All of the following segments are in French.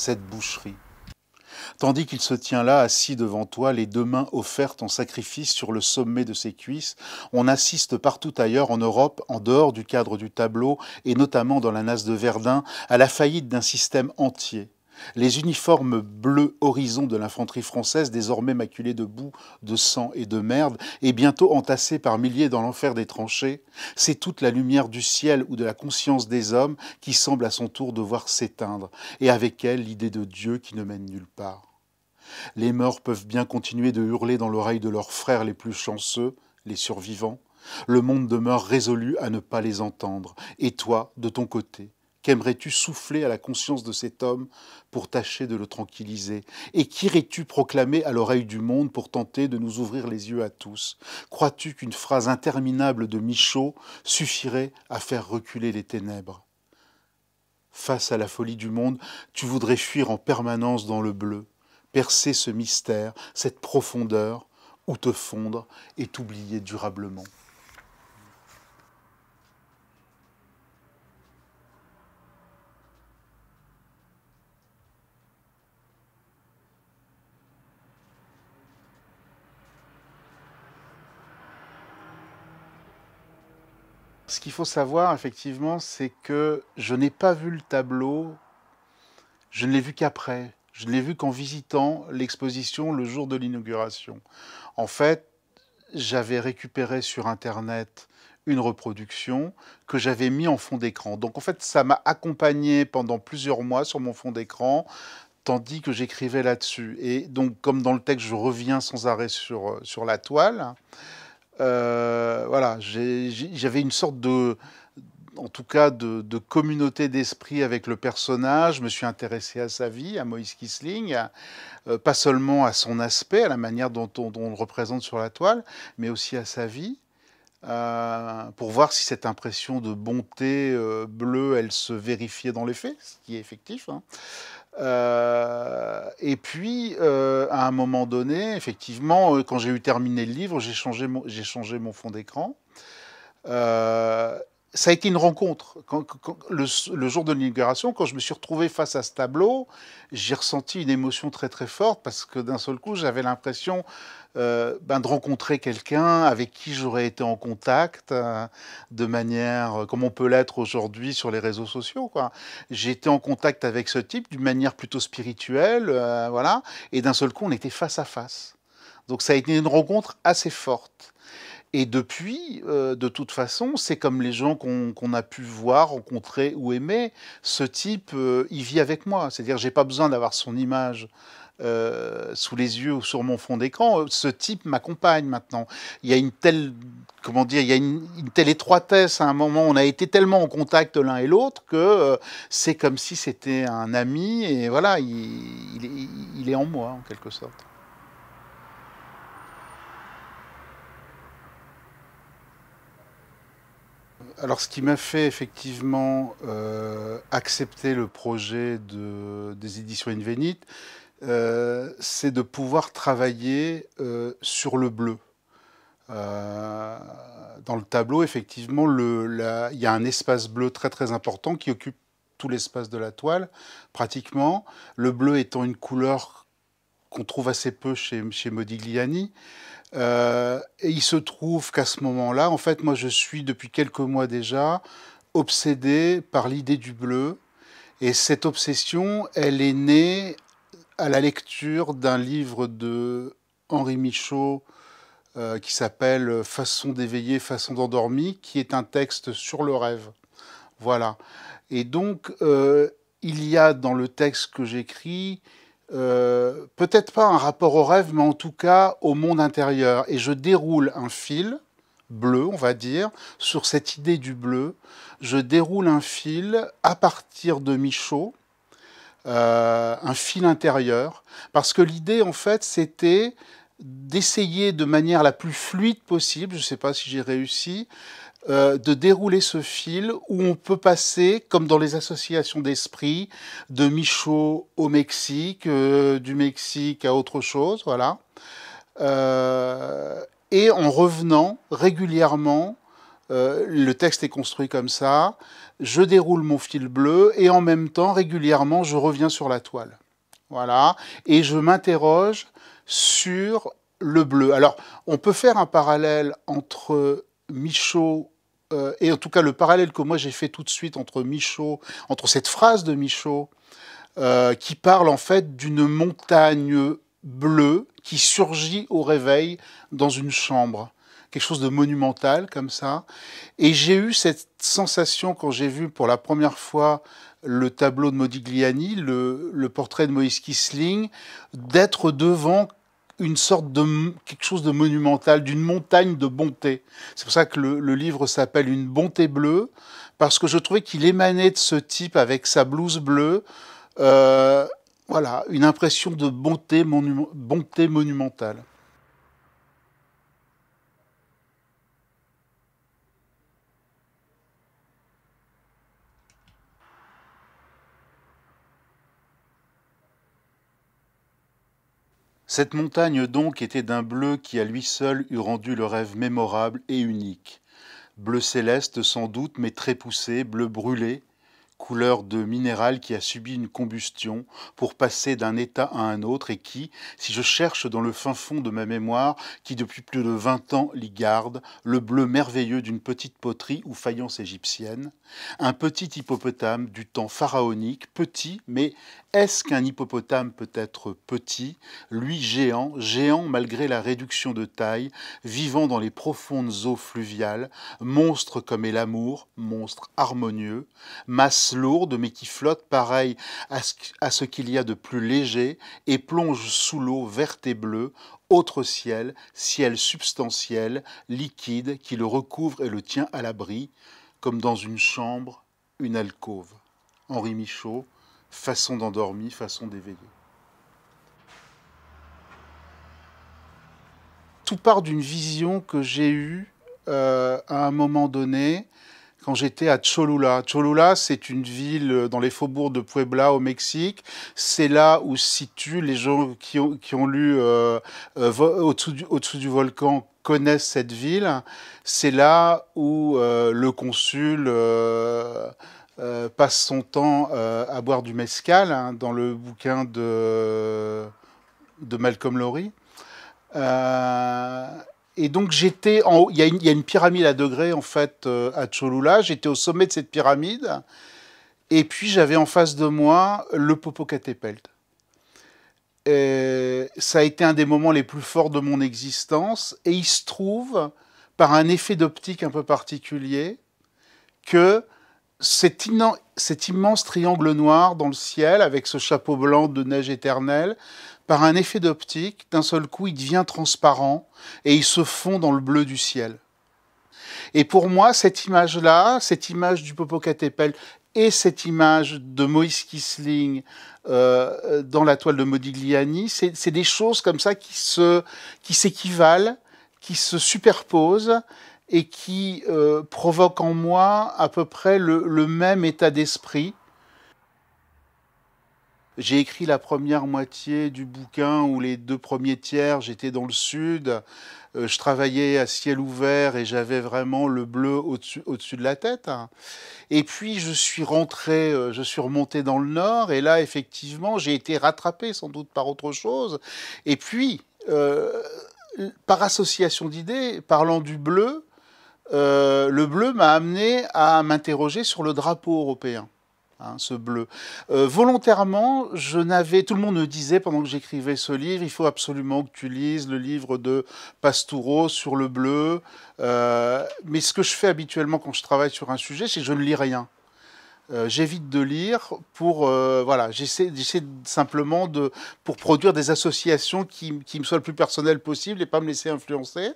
cette boucherie tandis qu'il se tient là assis devant toi, les deux mains offertes en sacrifice sur le sommet de ses cuisses. On assiste partout ailleurs en Europe, en dehors du cadre du tableau, et notamment dans la nasse de Verdun, à la faillite d'un système entier les uniformes bleus horizon de l'infanterie française, désormais maculés de boue, de sang et de merde, et bientôt entassés par milliers dans l'enfer des tranchées, c'est toute la lumière du ciel ou de la conscience des hommes qui semble à son tour devoir s'éteindre, et avec elle l'idée de Dieu qui ne mène nulle part. Les morts peuvent bien continuer de hurler dans l'oreille de leurs frères les plus chanceux, les survivants. Le monde demeure résolu à ne pas les entendre, et toi, de ton côté, Qu'aimerais-tu souffler à la conscience de cet homme pour tâcher de le tranquilliser Et qu'irais-tu proclamer à l'oreille du monde pour tenter de nous ouvrir les yeux à tous Crois-tu qu'une phrase interminable de Michaud suffirait à faire reculer les ténèbres Face à la folie du monde, tu voudrais fuir en permanence dans le bleu, percer ce mystère, cette profondeur, ou te fondre et t'oublier durablement. ce qu'il faut savoir, effectivement, c'est que je n'ai pas vu le tableau, je ne l'ai vu qu'après. Je ne l'ai vu qu'en visitant l'exposition le jour de l'inauguration. En fait, j'avais récupéré sur Internet une reproduction que j'avais mis en fond d'écran. Donc en fait, ça m'a accompagné pendant plusieurs mois sur mon fond d'écran, tandis que j'écrivais là-dessus. Et donc, comme dans le texte, je reviens sans arrêt sur, euh, sur la toile. Euh, voilà, j'avais une sorte de, en tout cas, de, communauté d'esprit avec le personnage. Je me suis intéressé à sa vie, à Moïse Kisling, euh, pas seulement à son aspect, à la manière dont on, le représente sur la toile, mais aussi à sa vie. Euh, pour voir si cette impression de bonté bleue, elle se vérifiait dans les faits, ce qui est effectif. Hein. Euh, et puis, euh, à un moment donné, effectivement, euh, quand j'ai eu terminé le livre, j'ai changé mon, fond d'écran ça a été une rencontre. le, jour de l'inauguration, quand je me suis retrouvé face à ce tableau, j'ai ressenti une émotion très très forte parce que d'un seul coup, j'avais l'impression euh, ben, de rencontrer quelqu'un avec qui j'aurais été en contact euh, de manière, euh, comme on peut l'être aujourd'hui sur les réseaux sociaux. J'ai été en contact avec ce type d'une manière plutôt spirituelle, voilà. Et d'un seul coup, on était face à face. Donc ça a été une rencontre assez forte. Et depuis, euh, de toute façon, c'est comme les gens qu'on a pu voir, rencontrer ou aimer. Ce type, euh, il vit avec moi. C'est-à-dire, j'ai pas besoin d'avoir son image. Euh, sous les yeux ou sur mon fond d'écran, euh, ce type m'accompagne maintenant. Il y a une telle, comment dire, il y a une, telle étroitesse à un moment. On a été tellement en contact l'un et l'autre que c'est comme si c'était un ami et voilà, il, il, il est en moi en quelque sorte. Alors, ce qui m'a fait effectivement euh, accepter le projet des éditions Invenite, euh, c'est de pouvoir travailler euh, sur le bleu. dans le tableau, effectivement, il y a un espace bleu très très important qui occupe tout l'espace de la toile, pratiquement. Le bleu étant une couleur qu'on trouve assez peu chez, chez Modigliani. Euh, et il se trouve qu'à ce moment-là, en fait, moi, je suis depuis quelques mois déjà obsédé par l'idée du bleu. Et cette obsession, elle est née à la lecture d'un livre de Henri Michaud euh, qui s'appelle Façon d'éveiller, façon d'endormir, qui est un texte sur le rêve. Voilà. Et donc, euh, il y a dans le texte que j'écris euh, peut-être pas un rapport au rêve, mais en tout cas au monde intérieur. Et je déroule un fil bleu, on va dire, sur cette idée du bleu. Je déroule un fil à partir de Michaud, euh, un fil intérieur, parce que l'idée, en fait, c'était d'essayer de manière la plus fluide possible, je ne sais pas si j'ai réussi, euh, de dérouler ce fil où on peut passer, comme dans les associations d'esprit, de Michaud au Mexique, euh, du Mexique à autre chose, voilà. Euh, et en revenant régulièrement, le texte est construit comme ça, je déroule mon fil bleu et en même temps, régulièrement, je reviens sur la toile. Voilà, et je m'interroge sur le bleu. Alors, on peut faire un parallèle entre Michaud euh, et en tout cas le parallèle que moi j'ai fait tout de suite entre Michaud, entre cette phrase de Michaud, euh, qui parle en fait d'une montagne bleue qui surgit au réveil dans une chambre quelque chose de monumental comme ça. Et j'ai eu cette sensation quand j'ai vu pour la première fois le tableau de Modigliani, le, le portrait de Moïse Kisling, d'être devant une sorte de quelque chose de monumental, d'une montagne de bonté. C'est pour ça que le, livre s'appelle Une bonté bleue, parce que je trouvais qu'il émanait de ce type avec sa blouse bleue. Euh, voilà, une impression de bonté, bonté monumentale. Cette montagne donc était d'un bleu qui à lui seul eût rendu le rêve mémorable et unique. Bleu céleste sans doute, mais très poussé, bleu brûlé, couleur de minéral qui a subi une combustion pour passer d'un état à un autre et qui, si je cherche dans le fin fond de ma mémoire, qui depuis plus de vingt ans l'y garde, le bleu merveilleux d'une petite poterie ou faïence égyptienne, un petit hippopotame du temps pharaonique, petit, mais est-ce qu'un hippopotame peut être petit, lui géant, géant malgré la réduction de taille, vivant dans les profondes eaux fluviales, monstre comme est l'amour, monstre harmonieux, masse lourde, mais qui flotte pareil à ce, qu'il y a de plus léger, et plonge sous l'eau verte et bleue, autre ciel, ciel substantiel, liquide, qui le recouvre et le tient à l'abri, comme dans une chambre, une alcôve. Henri Michaud, façon d'endormi, façon d'éveiller. Tout part d'une vision que j'ai eue euh, à un moment donné quand j'étais à Cholula. Cholula, c'est une ville euh, dans les faubourgs de Puebla au Mexique. C'est là où se situent les gens qui ont, lu euh, euh, au-dessous du, volcan connaissent cette ville. C'est là où le consul passe son temps à boire du mezcal hein, dans le bouquin de, de Malcolm Lowry. Et donc j'étais en il y, a une, pyramide à degrés en fait euh, à Cholula, j'étais au sommet de cette pyramide, et puis j'avais en face de moi le Popocatépetl. ça a été un des moments les plus forts de mon existence, et il se trouve, par un effet d'optique un peu particulier, que cet, immense triangle noir dans le ciel, avec ce chapeau blanc de neige éternelle, par un effet d'optique, d'un seul coup, il devient transparent et il se fond dans le bleu du ciel. Et pour moi, cette image-là, cette image du Popocatépetl et cette image de Moïse Kisling euh, dans la toile de Modigliani, c'est des choses comme ça qui s'équivalent, qui, qui se superposent et qui euh, provoque en moi à peu près le, même état d'esprit. J'ai écrit la première moitié du bouquin ou les deux premiers tiers, j'étais dans le sud, euh, je travaillais à ciel ouvert et j'avais vraiment le bleu au-dessus au de la tête. Et puis je suis rentré, euh, je suis remonté dans le nord et là effectivement j'ai été rattrapé sans doute par autre chose. Et puis, par association d'idées, parlant du bleu, euh, le bleu m'a amené à m'interroger sur le drapeau européen. Hein, ce bleu. Euh, volontairement, je n'avais. Tout le monde me disait pendant que j'écrivais ce livre, il faut absolument que tu lises le livre de Pastoureau sur le bleu. Euh, mais ce que je fais habituellement quand je travaille sur un sujet, c'est que je ne lis rien. J'évite de lire pour voilà, j'essaie simplement de pour produire des associations qui, me soient le plus personnelles possible et pas me laisser influencer.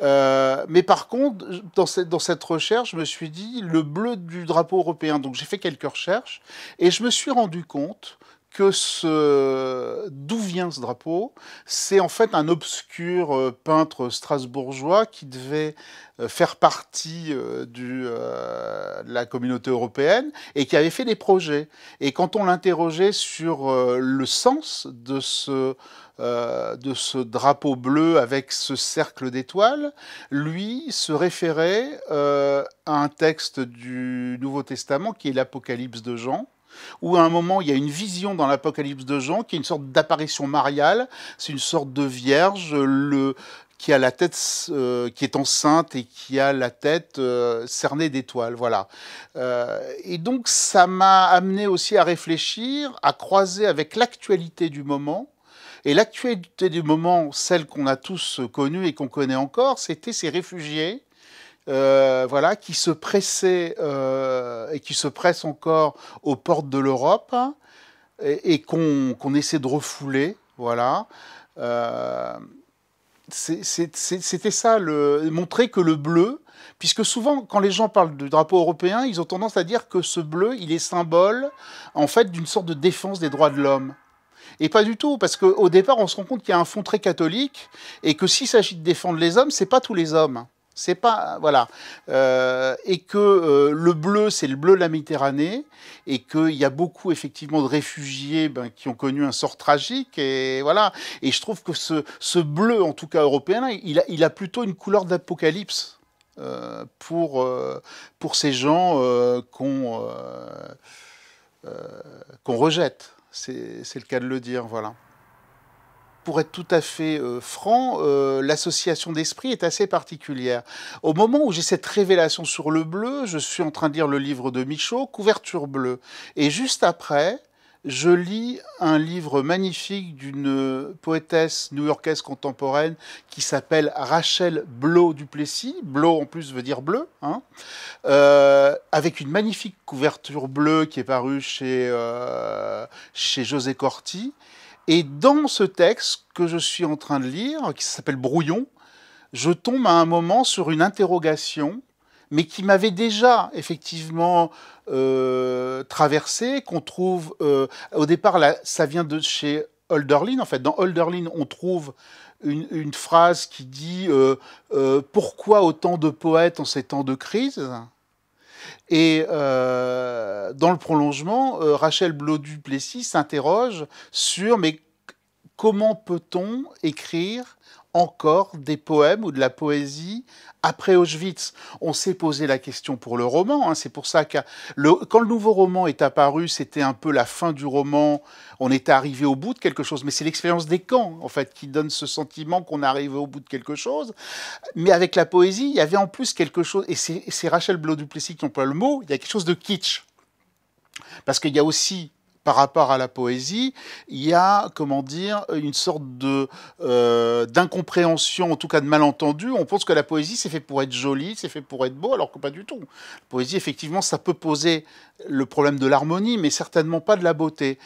Euh, mais par contre, dans cette, dans cette recherche, je me suis dit le bleu du drapeau européen. Donc j'ai fait quelques recherches et je me suis rendu compte que ce d'où vient ce drapeau C'est en fait un obscur euh, peintre strasbourgeois qui devait euh, faire partie euh, du, de la communauté européenne et qui avait fait des projets. Et quand on l'interrogeait sur le sens de ce, de ce drapeau bleu avec ce cercle d'étoiles, lui se référait à un texte du Nouveau Testament qui est l'Apocalypse de Jean où à un moment il y a une vision dans l'Apocalypse de Jean qui est une sorte d'apparition mariale, c'est une sorte de vierge qui a la tête euh, qui est enceinte et qui a la tête euh, cernée d'étoiles, voilà. Euh, et donc ça m'a amené aussi à réfléchir, à croiser avec l'actualité du moment. Et l'actualité du moment, celle qu'on a tous connue et qu'on connaît encore, c'était ces réfugiés euh, voilà, qui se pressait euh, et qui se presse encore aux portes de l'Europe et, qu'on essaie de refouler, voilà. Euh, c'était ça, le, montrer que le bleu, puisque souvent quand les gens parlent du drapeau européen, ils ont tendance à dire que ce bleu, il est symbole en fait d'une sorte de défense des droits de l'homme. Et pas du tout, parce qu'au départ, on se rend compte qu'il y a un fond très catholique et que s'il s'agit de défendre les hommes, c'est pas tous les hommes. C'est pas voilà euh, et que euh, le bleu c'est le bleu de la Méditerranée et qu'il y a beaucoup effectivement de réfugiés ben, qui ont connu un sort tragique et voilà et je trouve que ce, bleu en tout cas européen il a, plutôt une couleur d'apocalypse euh, pour pour ces gens qu'on qu'on rejette c'est le cas de le dire voilà pour être tout à fait euh, franc, euh, l'association d'esprit est assez particulière. Au moment où j'ai cette révélation sur le bleu, je suis en train de lire le livre de Michaud, Couverture bleue. Et juste après, je lis un livre magnifique d'une poétesse new-yorkaise contemporaine qui s'appelle Rachel blau Duplessis. Blau, en plus veut dire bleu, hein. euh, avec une magnifique couverture bleue qui est parue chez, chez José Corti. Et dans ce texte que je suis en train de lire, qui s'appelle Brouillon, je tombe à un moment sur une interrogation, mais qui m'avait déjà effectivement euh, traversée, qu'on trouve euh, au départ, ça vient de chez Holderlin. En fait, dans Holderlin, on trouve une, phrase qui dit euh, Pourquoi autant de poètes en ces temps de crise ?⁇ et euh, dans le prolongement, euh, Rachel Blaudu-Plessis s'interroge sur comment peut-on écrire encore des poèmes ou de la poésie après Auschwitz On s'est posé la question pour le roman. Hein, c'est pour ça que le, quand le nouveau roman est apparu, c'était un peu la fin du roman. On était arrivé au bout de quelque chose. Mais c'est l'expérience des camps, en fait, qui donne ce sentiment qu'on arrive au bout de quelque chose. Mais avec la poésie, il y avait en plus quelque chose. Et c'est Rachel du duplessis qui emploie le mot. Il y a quelque chose de kitsch. Parce qu'il y a aussi par rapport à la poésie, il y a, comment dire, une sorte de euh, d'incompréhension, en tout cas de malentendu. On pense que la poésie, c'est fait pour être jolie, c'est fait pour être beau, alors que pas du tout. La poésie, effectivement, ça peut poser le problème de l'harmonie, mais certainement pas de la beauté.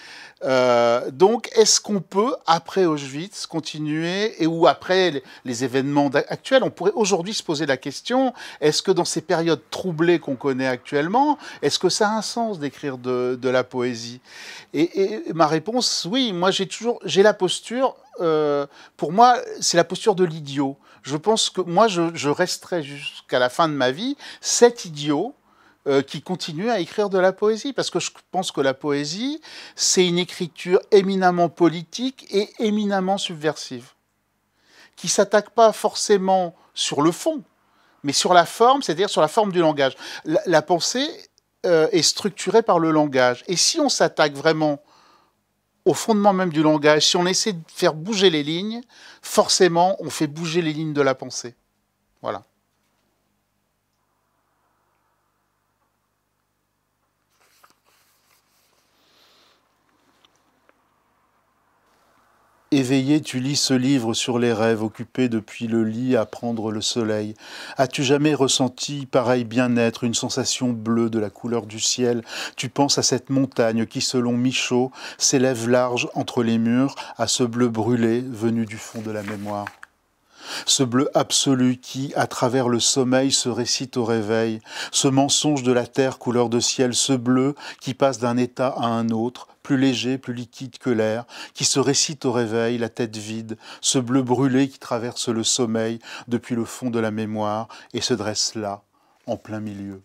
Euh, donc, est-ce qu'on peut, après Auschwitz, continuer, et ou après les, événements actuels, on pourrait aujourd'hui se poser la question, est-ce que dans ces périodes troublées qu'on connaît actuellement, est-ce que ça a un sens d'écrire de la poésie et, ma réponse, oui, moi j'ai toujours, j'ai la posture, euh, pour moi, c'est la posture de l'idiot. Je pense que moi, je, resterai jusqu'à la fin de ma vie cet idiot euh, qui continue à écrire de la poésie, parce que je pense que la poésie, c'est une écriture éminemment politique et éminemment subversive, qui s'attaque pas forcément sur le fond, mais sur la forme, c'est-à-dire sur la forme du langage. la pensée, euh, est structuré par le langage. Et si on s'attaque vraiment au fondement même du langage, si on essaie de faire bouger les lignes, forcément, on fait bouger les lignes de la pensée. Voilà. Éveillé, tu lis ce livre sur les rêves, occupé depuis le lit à prendre le soleil. As-tu jamais ressenti pareil bien-être, une sensation bleue de la couleur du ciel Tu penses à cette montagne qui, selon Michaud, s'élève large entre les murs, à ce bleu brûlé venu du fond de la mémoire ce bleu absolu qui, à travers le sommeil, se récite au réveil, ce mensonge de la terre couleur de ciel, ce bleu qui passe d'un état à un autre, plus léger, plus liquide que l'air, qui se récite au réveil, la tête vide, ce bleu brûlé qui traverse le sommeil depuis le fond de la mémoire et se dresse là, en plein milieu.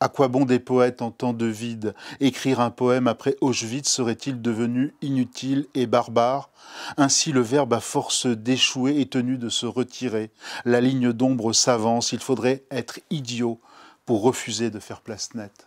À quoi bon des poètes en temps de vide Écrire un poème après Auschwitz serait-il devenu inutile et barbare Ainsi le verbe à force d'échouer est tenu de se retirer. La ligne d'ombre s'avance, il faudrait être idiot pour refuser de faire place nette.